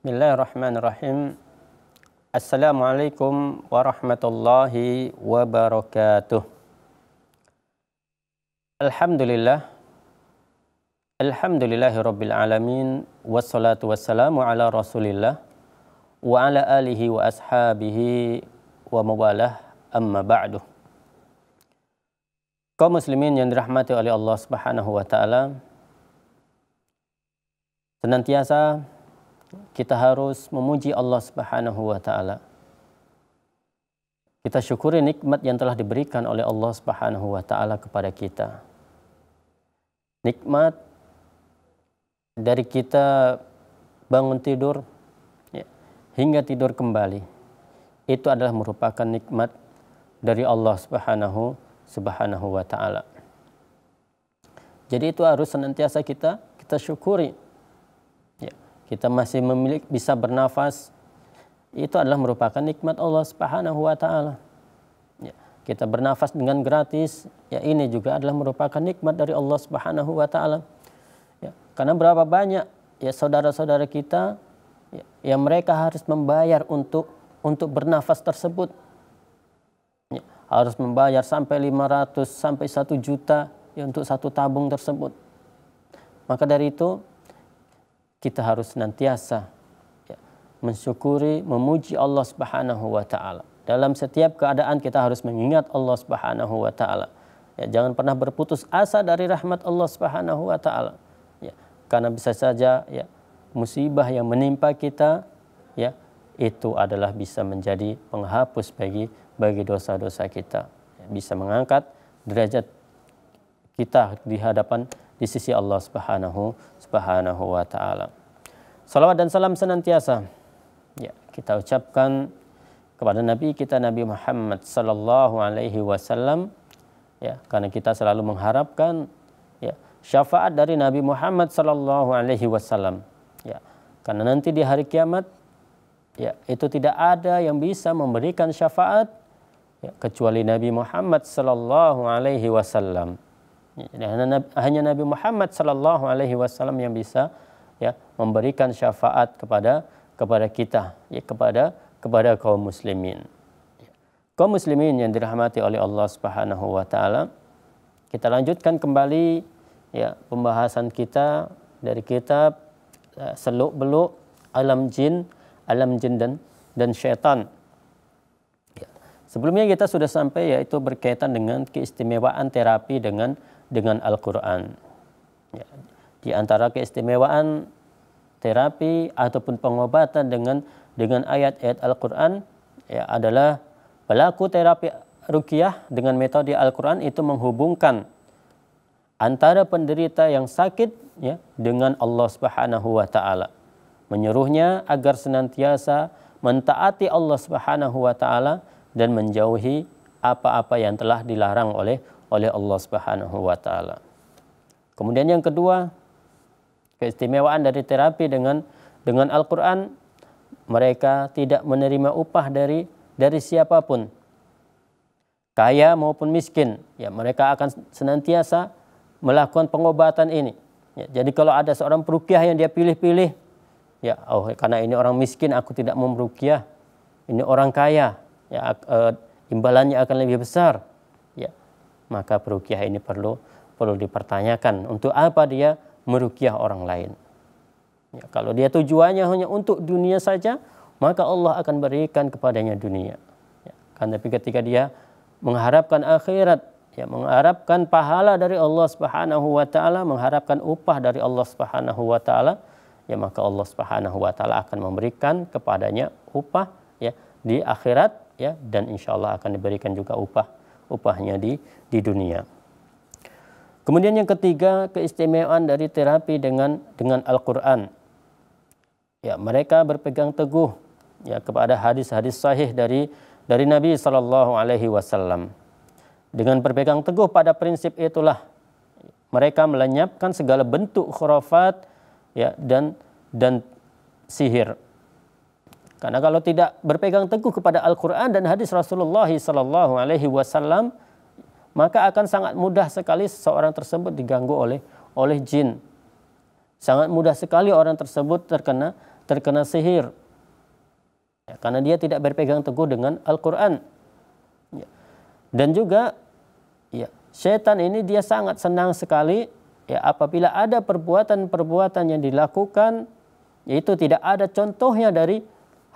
بسم الله الرحمن الرحيم السلام عليكم ورحمة الله وبركاته الحمد لله الحمد لله رب العالمين والصلاة والسلام على رسول الله وعلى آله وأصحابه ومواله أما بعد kaum muslimin yang dirahmati oleh Allah Subhanahu wa taala senantiasa kita harus memuji Allah Subhanahu wa taala. Kita syukuri nikmat yang telah diberikan oleh Allah Subhanahu wa taala kepada kita. Nikmat dari kita bangun tidur ya, hingga tidur kembali itu adalah merupakan nikmat dari Allah Subhanahu Subhanahu wa taala. Jadi itu harus senantiasa kita kita syukuri kita masih memiliki bisa bernafas itu adalah merupakan nikmat Allah Subhanahu wa taala. Ya, kita bernafas dengan gratis, ya ini juga adalah merupakan nikmat dari Allah Subhanahu wa taala. Ya, karena berapa banyak ya saudara-saudara kita ya, yang mereka harus membayar untuk untuk bernafas tersebut. Ya, harus membayar sampai 500 sampai 1 juta ya, untuk satu tabung tersebut. Maka dari itu kita harus senantiasa ya, mensyukuri, memuji Allah Subhanahu wa taala. Dalam setiap keadaan kita harus mengingat Allah Subhanahu wa taala. Ya, jangan pernah berputus asa dari rahmat Allah Subhanahu wa taala. Ya, karena bisa saja ya musibah yang menimpa kita ya itu adalah bisa menjadi penghapus bagi bagi dosa-dosa kita. Ya, bisa mengangkat derajat kita di hadapan di sisi Allah Subhanahu Subhanahu wa taala. Salawat dan salam senantiasa ya kita ucapkan kepada Nabi kita Nabi Muhammad sallallahu alaihi wasallam ya karena kita selalu mengharapkan ya syafaat dari Nabi Muhammad sallallahu alaihi wasallam ya karena nanti di hari kiamat ya itu tidak ada yang bisa memberikan syafaat ya, kecuali Nabi Muhammad sallallahu alaihi wasallam Ya, hanya, Nabi Muhammad Shallallahu Alaihi Wasallam yang bisa ya memberikan syafaat kepada kepada kita, ya, kepada kepada kaum muslimin. Kaum muslimin yang dirahmati oleh Allah Subhanahu Wa Taala. Kita lanjutkan kembali ya pembahasan kita dari kitab ya, seluk beluk alam jin, alam jin dan dan syaitan. Ya, sebelumnya kita sudah sampai yaitu berkaitan dengan keistimewaan terapi dengan dengan Al-Quran. Ya. Di antara keistimewaan terapi ataupun pengobatan dengan dengan ayat-ayat Al-Quran ya, adalah pelaku terapi rukiah dengan metode Al-Quran itu menghubungkan antara penderita yang sakit ya, dengan Allah Subhanahu wa taala. Menyuruhnya agar senantiasa mentaati Allah Subhanahu wa taala dan menjauhi apa-apa yang telah dilarang oleh oleh Allah Subhanahu wa taala. Kemudian yang kedua, keistimewaan dari terapi dengan dengan Al-Qur'an mereka tidak menerima upah dari dari siapapun. Kaya maupun miskin, ya mereka akan senantiasa melakukan pengobatan ini. Ya, jadi kalau ada seorang perukiah yang dia pilih-pilih, ya oh karena ini orang miskin aku tidak mau merukiah, ini orang kaya, ya uh, imbalannya akan lebih besar maka perukiah ini perlu perlu dipertanyakan untuk apa dia merukiah orang lain. Ya, kalau dia tujuannya hanya untuk dunia saja, maka Allah akan berikan kepadanya dunia. Ya, kan tapi ketika dia mengharapkan akhirat, ya mengharapkan pahala dari Allah Subhanahu wa taala, mengharapkan upah dari Allah Subhanahu wa taala, ya maka Allah Subhanahu wa taala akan memberikan kepadanya upah ya di akhirat ya dan insya Allah akan diberikan juga upah upahnya di di dunia. Kemudian yang ketiga, keistimewaan dari terapi dengan dengan Al-Qur'an. Ya, mereka berpegang teguh ya kepada hadis-hadis sahih dari dari Nabi Shallallahu alaihi wasallam. Dengan berpegang teguh pada prinsip itulah mereka melenyapkan segala bentuk khurafat ya dan dan sihir karena kalau tidak berpegang teguh kepada Al-Quran dan hadis Rasulullah Sallallahu Alaihi Wasallam, maka akan sangat mudah sekali seseorang tersebut diganggu oleh oleh jin. Sangat mudah sekali orang tersebut terkena terkena sihir. Ya, karena dia tidak berpegang teguh dengan Al-Quran. Ya. Dan juga, ya, setan ini dia sangat senang sekali ya apabila ada perbuatan-perbuatan yang dilakukan, yaitu tidak ada contohnya dari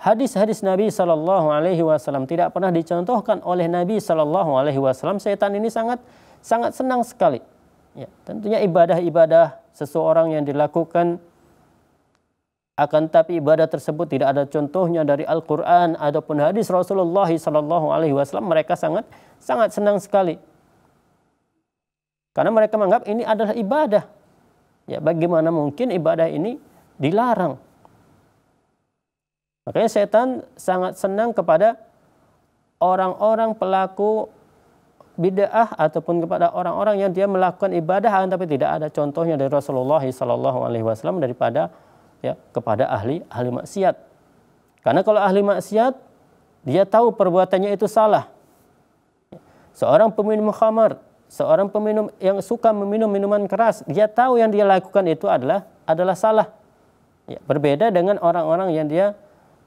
hadis-hadis Nabi Shallallahu Alaihi Wasallam tidak pernah dicontohkan oleh Nabi Shallallahu Alaihi Wasallam setan ini sangat sangat senang sekali ya, tentunya ibadah-ibadah seseorang yang dilakukan akan tapi ibadah tersebut tidak ada contohnya dari Al-Quran ataupun hadis Rasulullah Shallallahu Alaihi Wasallam mereka sangat sangat senang sekali karena mereka menganggap ini adalah ibadah ya bagaimana mungkin ibadah ini dilarang Makanya setan sangat senang kepada orang-orang pelaku bid'ah ataupun kepada orang-orang yang dia melakukan ibadah tapi tidak ada contohnya dari Rasulullah Sallallahu Alaihi Wasallam daripada ya kepada ahli ahli maksiat. Karena kalau ahli maksiat dia tahu perbuatannya itu salah. Seorang peminum khamar, seorang peminum yang suka meminum minuman keras, dia tahu yang dia lakukan itu adalah adalah salah. Ya, berbeda dengan orang-orang yang dia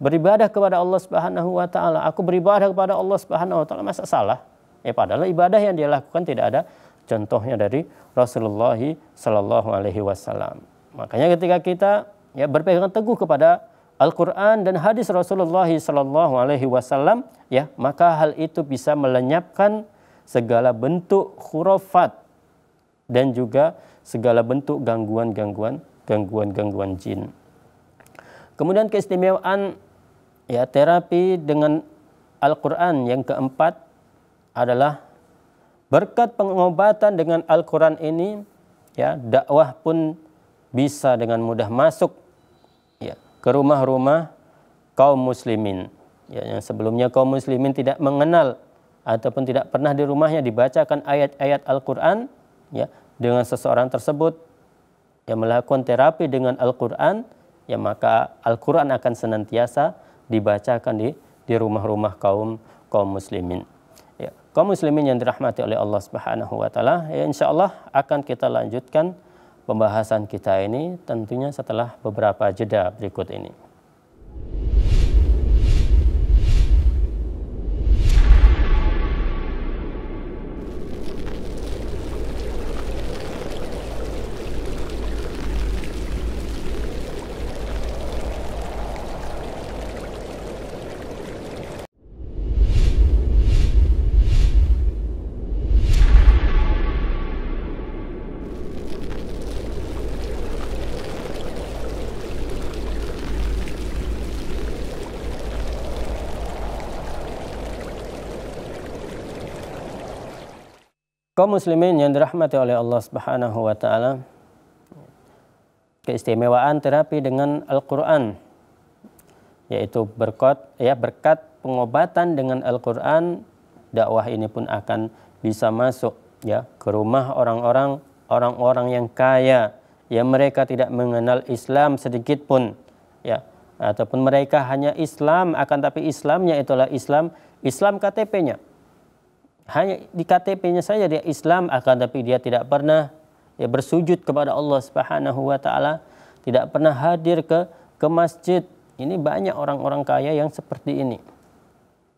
beribadah kepada Allah Subhanahu wa taala. Aku beribadah kepada Allah Subhanahu wa taala masa salah? Ya padahal ibadah yang dia lakukan tidak ada contohnya dari Rasulullah sallallahu alaihi wasallam. Makanya ketika kita ya berpegang teguh kepada Al-Qur'an dan hadis Rasulullah sallallahu alaihi wasallam, ya maka hal itu bisa melenyapkan segala bentuk khurafat dan juga segala bentuk gangguan-gangguan gangguan-gangguan jin. Kemudian keistimewaan Ya, terapi dengan Al-Qur'an yang keempat adalah berkat pengobatan dengan Al-Qur'an ini ya dakwah pun bisa dengan mudah masuk ya ke rumah-rumah kaum muslimin ya yang sebelumnya kaum muslimin tidak mengenal ataupun tidak pernah di rumahnya dibacakan ayat-ayat Al-Qur'an ya dengan seseorang tersebut yang melakukan terapi dengan Al-Qur'an ya maka Al-Qur'an akan senantiasa dibacakan di di rumah-rumah kaum kaum muslimin. Ya, kaum muslimin yang dirahmati oleh Allah Subhanahu wa taala, ya insyaallah akan kita lanjutkan pembahasan kita ini tentunya setelah beberapa jeda berikut ini. Kaum muslimin yang dirahmati oleh Allah Subhanahu wa taala. Keistimewaan terapi dengan Al-Qur'an yaitu berkat ya berkat pengobatan dengan Al-Qur'an dakwah ini pun akan bisa masuk ya ke rumah orang-orang orang-orang yang kaya yang mereka tidak mengenal Islam sedikit pun ya ataupun mereka hanya Islam akan tapi Islamnya itulah Islam Islam KTP-nya hanya di KTP-nya saja dia Islam akan tapi dia tidak pernah ya bersujud kepada Allah Subhanahu wa taala, tidak pernah hadir ke ke masjid. Ini banyak orang-orang kaya yang seperti ini.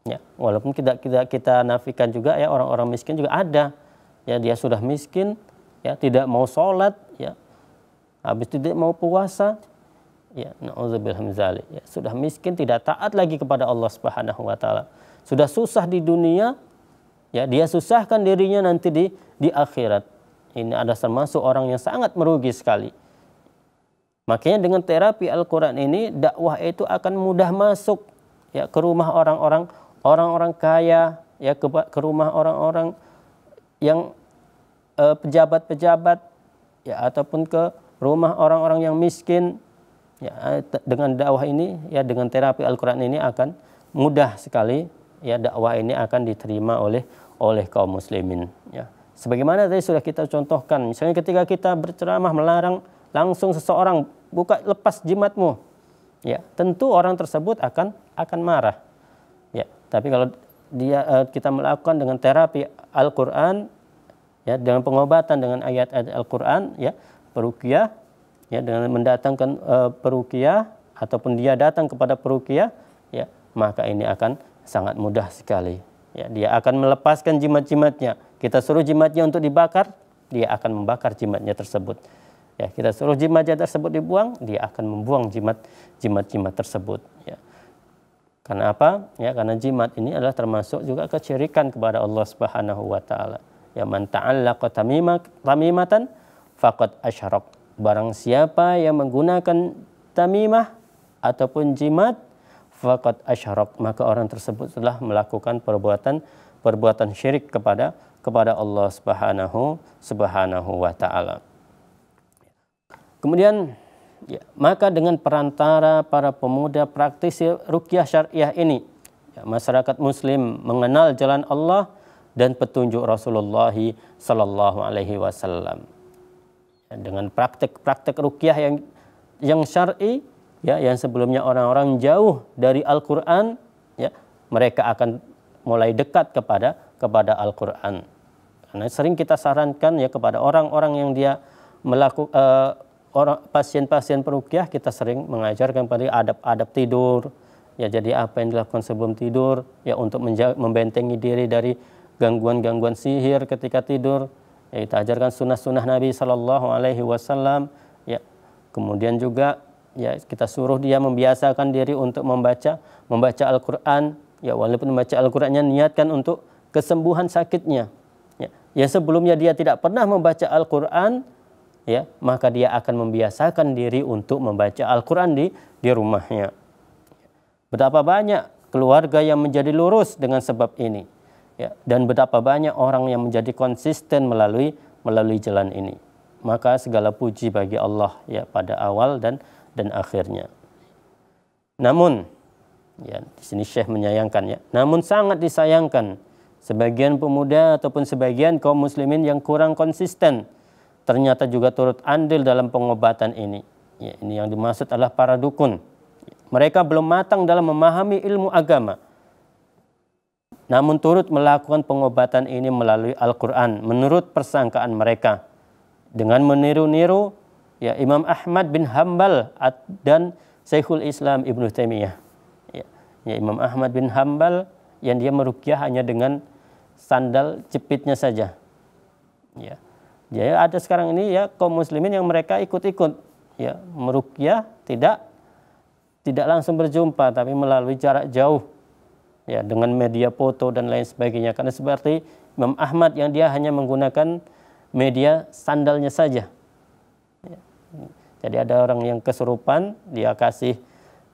Ya, walaupun kita kita kita nafikan juga ya orang-orang miskin juga ada. Ya dia sudah miskin, ya tidak mau sholat, ya habis tidak mau puasa, ya ya sudah miskin tidak taat lagi kepada Allah Subhanahu wa taala. Sudah susah di dunia, Ya, dia susahkan dirinya nanti di di akhirat. Ini ada termasuk orang yang sangat merugi sekali. Makanya dengan terapi Al-Qur'an ini dakwah itu akan mudah masuk ya ke rumah orang-orang orang-orang kaya, ya ke, ke rumah orang-orang yang eh, pejabat-pejabat ya ataupun ke rumah orang-orang yang miskin ya eh, dengan dakwah ini ya dengan terapi Al-Qur'an ini akan mudah sekali ya dakwah ini akan diterima oleh oleh kaum muslimin ya. Sebagaimana tadi sudah kita contohkan, misalnya ketika kita berceramah melarang langsung seseorang buka lepas jimatmu. Ya, tentu orang tersebut akan akan marah. Ya, tapi kalau dia eh, kita melakukan dengan terapi Al-Qur'an ya dengan pengobatan dengan ayat-ayat Al-Qur'an ya, perukiah ya dengan mendatangkan uh, perukiah ataupun dia datang kepada perukiah ya, maka ini akan sangat mudah sekali. Ya, dia akan melepaskan jimat-jimatnya. Kita suruh jimatnya untuk dibakar, dia akan membakar jimatnya tersebut. Ya, kita suruh jimatnya tersebut dibuang, dia akan membuang jimat jimat-jimat tersebut. Ya. Karena apa? Ya, karena jimat ini adalah termasuk juga kecirikan kepada Allah Subhanahu wa taala. Ya man ta'allaqa tamimatan faqad asyrak. Barang siapa yang menggunakan tamimah ataupun jimat faqad asyarak maka orang tersebut telah melakukan perbuatan perbuatan syirik kepada kepada Allah Subhanahu Subhanahu wa taala. Kemudian ya, maka dengan perantara para pemuda praktisi rukyah syariah ini ya, masyarakat muslim mengenal jalan Allah dan petunjuk Rasulullah sallallahu alaihi wasallam. Ya, dengan praktek-praktek rukyah yang yang syar'i ya yang sebelumnya orang-orang jauh dari Al-Qur'an ya mereka akan mulai dekat kepada kepada Al-Qur'an. Karena sering kita sarankan ya kepada orang-orang yang dia melakukan uh, eh, orang pasien-pasien perukiah kita sering mengajarkan pada adab-adab tidur ya jadi apa yang dilakukan sebelum tidur ya untuk membentengi diri dari gangguan-gangguan sihir ketika tidur ya kita ajarkan sunnah-sunnah Nabi Shallallahu Alaihi Wasallam ya kemudian juga ya kita suruh dia membiasakan diri untuk membaca membaca Al-Qur'an ya walaupun membaca Al-Qur'annya niatkan untuk kesembuhan sakitnya ya. ya sebelumnya dia tidak pernah membaca Al-Qur'an ya maka dia akan membiasakan diri untuk membaca Al-Qur'an di di rumahnya betapa banyak keluarga yang menjadi lurus dengan sebab ini ya dan betapa banyak orang yang menjadi konsisten melalui melalui jalan ini maka segala puji bagi Allah ya pada awal dan dan akhirnya. Namun, ya, di sini Syekh menyayangkan ya. Namun sangat disayangkan sebagian pemuda ataupun sebagian kaum muslimin yang kurang konsisten ternyata juga turut andil dalam pengobatan ini. Ya, ini yang dimaksud adalah para dukun. Mereka belum matang dalam memahami ilmu agama. Namun turut melakukan pengobatan ini melalui Al-Quran menurut persangkaan mereka. Dengan meniru-niru ya Imam Ahmad bin Hambal dan Syekhul Islam Ibnu Taimiyah. Ya, ya Imam Ahmad bin Hambal yang dia merukyah hanya dengan sandal jepitnya saja. Ya. Jadi ada sekarang ini ya kaum muslimin yang mereka ikut-ikut ya merukyah tidak tidak langsung berjumpa tapi melalui jarak jauh ya dengan media foto dan lain sebagainya karena seperti Imam Ahmad yang dia hanya menggunakan media sandalnya saja jadi ada orang yang kesurupan, dia kasih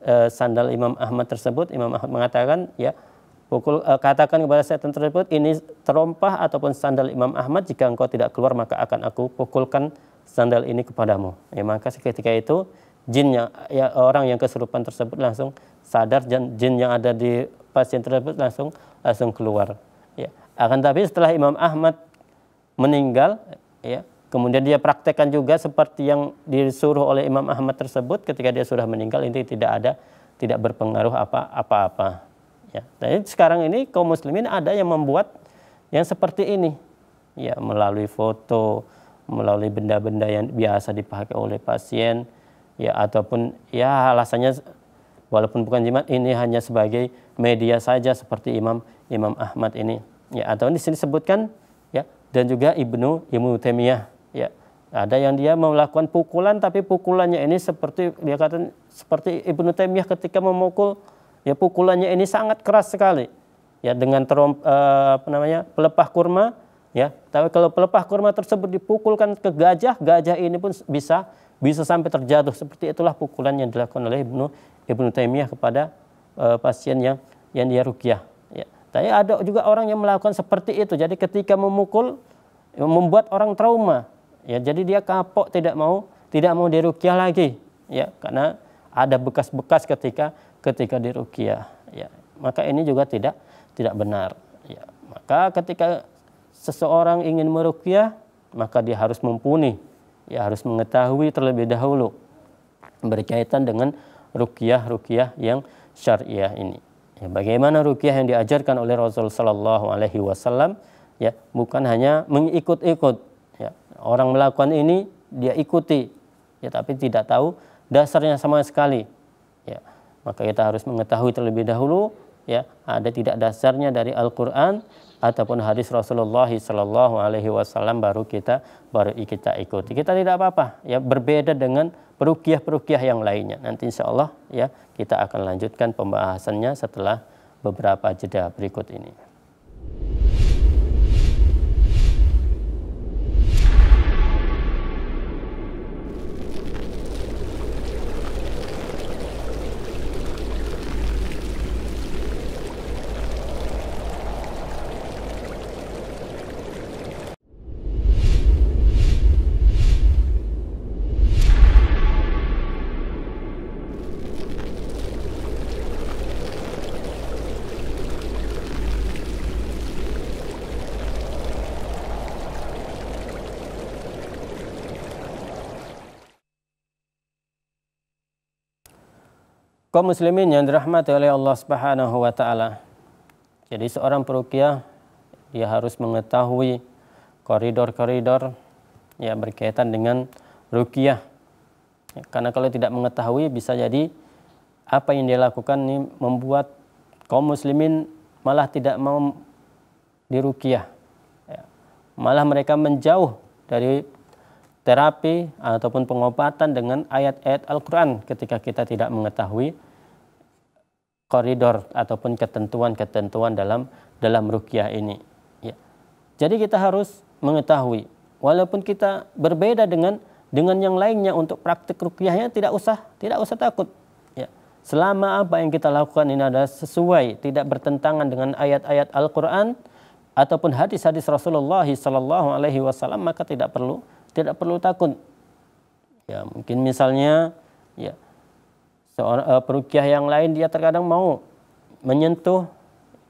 uh, sandal Imam Ahmad tersebut. Imam Ahmad mengatakan, ya pukul uh, katakan kepada setan tersebut, ini terompah ataupun sandal Imam Ahmad. Jika engkau tidak keluar, maka akan aku pukulkan sandal ini kepadamu. Ya, maka ketika itu jin yang ya, orang yang kesurupan tersebut langsung sadar dan jin yang ada di pasien tersebut langsung langsung keluar. Ya. Akan tapi setelah Imam Ahmad meninggal, ya Kemudian dia praktekkan juga seperti yang disuruh oleh Imam Ahmad tersebut ketika dia sudah meninggal ini tidak ada tidak berpengaruh apa-apa. Ya. Jadi sekarang ini kaum muslimin ada yang membuat yang seperti ini. Ya, melalui foto, melalui benda-benda yang biasa dipakai oleh pasien ya ataupun ya alasannya walaupun bukan jimat ini hanya sebagai media saja seperti Imam Imam Ahmad ini. Ya, atau di sini sebutkan ya dan juga Ibnu Ibnu Taimiyah ada yang dia melakukan pukulan tapi pukulannya ini seperti dia katakan seperti Ibnu Taimiyah ketika memukul ya pukulannya ini sangat keras sekali. Ya dengan terom, eh, apa namanya? pelepah kurma ya. Tapi kalau pelepah kurma tersebut dipukulkan ke gajah, gajah ini pun bisa bisa sampai terjatuh. Seperti itulah pukulan yang dilakukan oleh Ibnu Ibnu Taimiyah kepada eh, pasien yang yang dia rukyah ya. Tapi ada juga orang yang melakukan seperti itu. Jadi ketika memukul membuat orang trauma Ya, jadi dia kapok tidak mau tidak mau dirukiah lagi. Ya, karena ada bekas-bekas ketika ketika dirukiah Ya, maka ini juga tidak tidak benar. Ya, maka ketika seseorang ingin merukiah maka dia harus mumpuni. Ya, harus mengetahui terlebih dahulu berkaitan dengan rukiah rukiah yang syariah ini. Ya, bagaimana rukiah yang diajarkan oleh Rasulullah Shallallahu Alaihi Wasallam? Ya, bukan hanya mengikut-ikut, orang melakukan ini dia ikuti ya tapi tidak tahu dasarnya sama sekali ya maka kita harus mengetahui terlebih dahulu ya ada tidak dasarnya dari Al-Qur'an ataupun hadis Rasulullah sallallahu alaihi wasallam baru kita baru kita ikuti. Kita tidak apa-apa ya berbeda dengan perukiah-perukiah yang lainnya. Nanti insya Allah ya kita akan lanjutkan pembahasannya setelah beberapa jeda berikut ini. kaum muslimin yang dirahmati oleh Allah Subhanahu wa taala. Jadi seorang perukiah ia harus mengetahui koridor-koridor ya berkaitan dengan rukiah. Ya, karena kalau tidak mengetahui bisa jadi apa yang dia lakukan ini membuat kaum muslimin malah tidak mau dirukiah. Ya. Malah mereka menjauh dari terapi ataupun pengobatan dengan ayat-ayat Al-Quran ketika kita tidak mengetahui koridor ataupun ketentuan-ketentuan dalam dalam rukyah ini. Ya. Jadi kita harus mengetahui walaupun kita berbeda dengan dengan yang lainnya untuk praktik rukyahnya tidak usah tidak usah takut. Ya. Selama apa yang kita lakukan ini adalah sesuai tidak bertentangan dengan ayat-ayat Al-Qur'an ataupun hadis-hadis Rasulullah sallallahu alaihi wasallam maka tidak perlu tidak perlu takut. Ya, mungkin misalnya ya seorang uh, perukiah yang lain dia terkadang mau menyentuh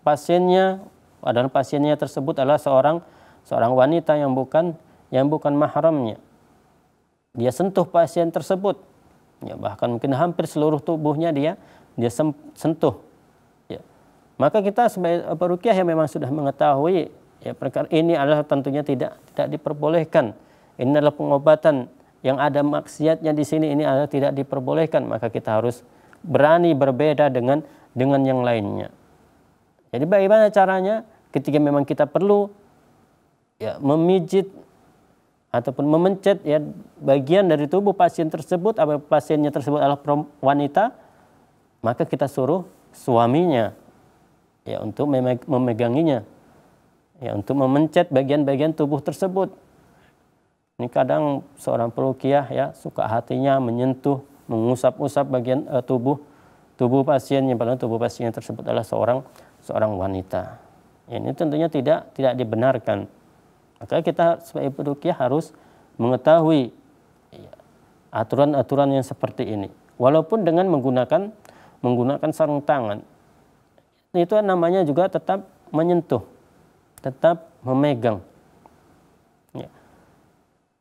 pasiennya padahal pasiennya tersebut adalah seorang seorang wanita yang bukan yang bukan mahramnya dia sentuh pasien tersebut ya bahkan mungkin hampir seluruh tubuhnya dia dia sentuh ya. maka kita sebagai eh, perukiah yang memang sudah mengetahui ya perkara ini adalah tentunya tidak tidak diperbolehkan ini adalah pengobatan yang ada maksiatnya di sini ini adalah tidak diperbolehkan maka kita harus berani berbeda dengan dengan yang lainnya. Jadi bagaimana caranya ketika memang kita perlu ya memijit ataupun memencet ya bagian dari tubuh pasien tersebut apa pasiennya tersebut adalah wanita maka kita suruh suaminya ya untuk memeganginya ya untuk memencet bagian-bagian tubuh tersebut ini kadang seorang perukiah ya suka hatinya menyentuh, mengusap-usap bagian uh, tubuh tubuh pasien yang padahal tubuh pasien tersebut adalah seorang seorang wanita. Ini tentunya tidak tidak dibenarkan. Maka kita sebagai perukiah harus mengetahui ya, aturan-aturan yang seperti ini. Walaupun dengan menggunakan menggunakan sarung tangan. Itu namanya juga tetap menyentuh, tetap memegang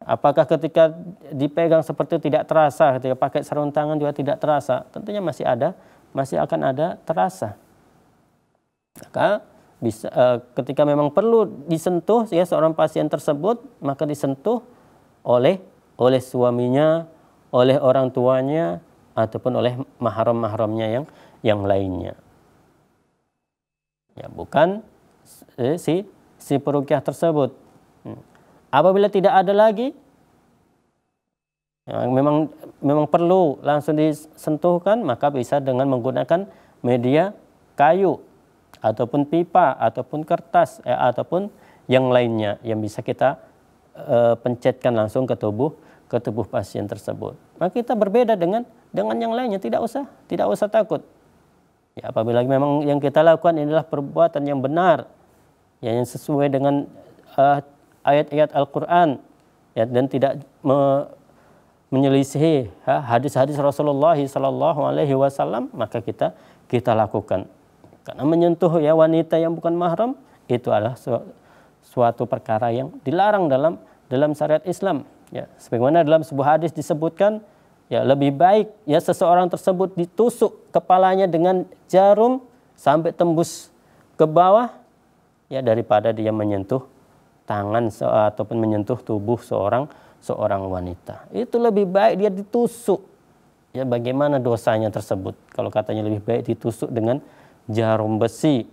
Apakah ketika dipegang seperti itu tidak terasa, ketika pakai sarung tangan juga tidak terasa? Tentunya masih ada, masih akan ada terasa. Maka bisa e, ketika memang perlu disentuh ya seorang pasien tersebut, maka disentuh oleh oleh suaminya, oleh orang tuanya ataupun oleh mahram-mahramnya yang yang lainnya. Ya, bukan eh, si si perukiah tersebut. Hmm Apabila tidak ada lagi, ya, memang memang perlu langsung disentuhkan, maka bisa dengan menggunakan media kayu ataupun pipa ataupun kertas eh, ataupun yang lainnya yang bisa kita eh, pencetkan langsung ke tubuh ke tubuh pasien tersebut. Maka kita berbeda dengan dengan yang lainnya, tidak usah tidak usah takut. Ya, apabila memang yang kita lakukan inilah perbuatan yang benar, ya, yang sesuai dengan uh, ayat-ayat Al-Quran ya, dan tidak me menyelisihi hadis-hadis Rasulullah Sallallahu Alaihi Wasallam maka kita kita lakukan karena menyentuh ya wanita yang bukan mahram itu adalah su suatu perkara yang dilarang dalam dalam syariat Islam ya sebagaimana dalam sebuah hadis disebutkan ya lebih baik ya seseorang tersebut ditusuk kepalanya dengan jarum sampai tembus ke bawah ya daripada dia menyentuh tangan ataupun menyentuh tubuh seorang seorang wanita. Itu lebih baik dia ditusuk. Ya bagaimana dosanya tersebut? Kalau katanya lebih baik ditusuk dengan jarum besi.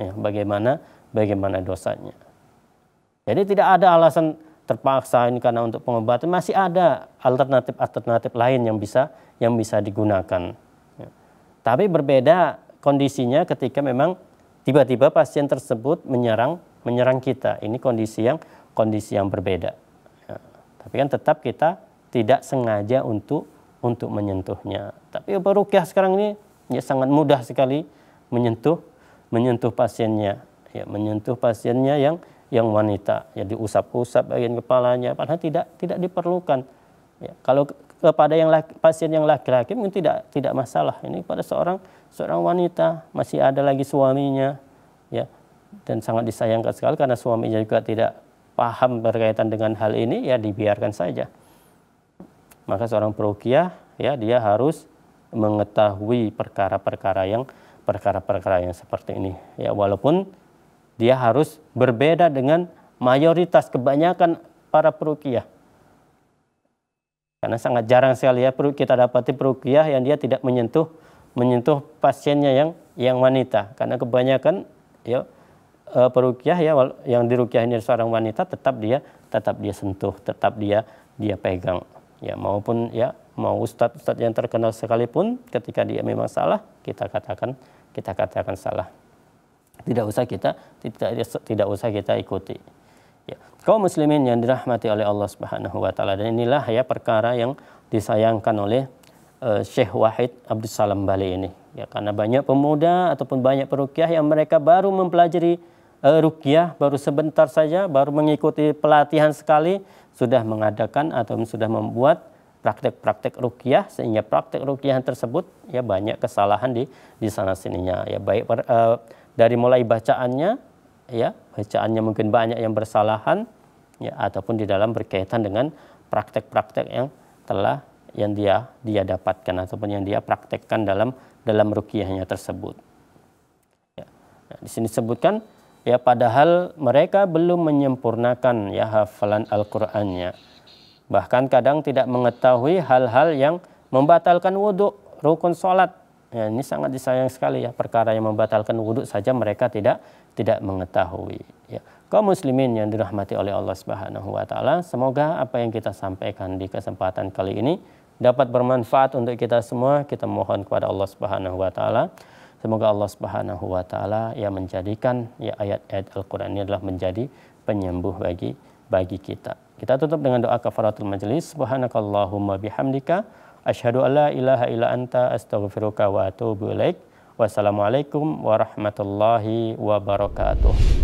Ya, bagaimana bagaimana dosanya? Jadi tidak ada alasan terpaksa ini karena untuk pengobatan masih ada alternatif alternatif lain yang bisa yang bisa digunakan. Ya. Tapi berbeda kondisinya ketika memang tiba-tiba pasien tersebut menyerang menyerang kita. Ini kondisi yang kondisi yang berbeda. Ya. Tapi kan tetap kita tidak sengaja untuk untuk menyentuhnya. Tapi berukyah sekarang ini ya sangat mudah sekali menyentuh menyentuh pasiennya. Ya, menyentuh pasiennya yang yang wanita ya diusap-usap bagian kepalanya padahal tidak tidak diperlukan. Ya, kalau kepada yang laki, pasien yang laki-laki mungkin tidak tidak masalah. Ini pada seorang seorang wanita masih ada lagi suaminya ya dan sangat disayangkan sekali karena suaminya juga tidak paham berkaitan dengan hal ini ya dibiarkan saja. Maka seorang perukiah ya dia harus mengetahui perkara-perkara yang perkara-perkara yang seperti ini ya walaupun dia harus berbeda dengan mayoritas kebanyakan para perukiah. Karena sangat jarang sekali ya kita dapati perukia yang dia tidak menyentuh menyentuh pasiennya yang yang wanita karena kebanyakan ya uh, perukiah ya yang ini seorang wanita tetap dia tetap dia sentuh, tetap dia dia pegang. Ya maupun ya mau ustadz ustadz yang terkenal sekalipun ketika dia memang salah kita katakan kita katakan salah. Tidak usah kita tidak tidak usah kita ikuti. Ya. Kaum muslimin yang dirahmati oleh Allah Subhanahu wa taala dan inilah ya perkara yang disayangkan oleh uh, Syekh Wahid Abdus Salam Bali ini. Ya karena banyak pemuda ataupun banyak perukiah yang mereka baru mempelajari uh, eh, rukyah baru sebentar saja, baru mengikuti pelatihan sekali, sudah mengadakan atau sudah membuat praktek-praktek rukiah sehingga praktek rukiah tersebut ya banyak kesalahan di di sana sininya ya baik uh, dari mulai bacaannya ya bacaannya mungkin banyak yang bersalahan ya ataupun di dalam berkaitan dengan praktek-praktek yang telah yang dia dia dapatkan ataupun yang dia praktekkan dalam dalam rukyahnya tersebut. Ya. Nah, di sini sebutkan ya padahal mereka belum menyempurnakan ya hafalan Al-Qur'annya. Bahkan kadang tidak mengetahui hal-hal yang membatalkan wudhu, rukun salat. Ya, ini sangat disayang sekali ya perkara yang membatalkan wudhu saja mereka tidak tidak mengetahui ya. Kaum muslimin yang dirahmati oleh Allah Subhanahu wa taala, semoga apa yang kita sampaikan di kesempatan kali ini dapat bermanfaat untuk kita semua. Kita mohon kepada Allah Subhanahu wa taala Semoga Allah Subhanahu wa taala yang menjadikan ya ayat-ayat Al-Qur'an ini adalah menjadi penyembuh bagi bagi kita. Kita tutup dengan doa kafaratul majelis. Subhanakallahumma bihamdika asyhadu alla ilaha illa anta astaghfiruka wa atubu ilaik. Wassalamualaikum warahmatullahi wabarakatuh.